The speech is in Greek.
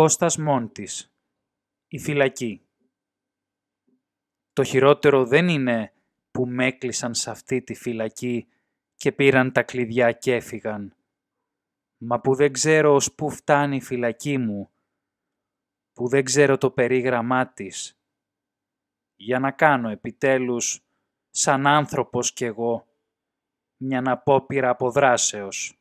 Κώστας Μόντις, Η φυλακή. Το χειρότερο δεν είναι που με έκλεισαν σε αυτή τη φυλακή και πήραν τα κλειδιά και έφυγαν. Μα που δεν ξέρω ως πού φτάνει η φυλακή μου, που δεν ξέρω το περίγραμμά της, για να κάνω επιτέλους, σαν άνθρωπος κι εγώ, μιαν απόπειρα αποδράσεως.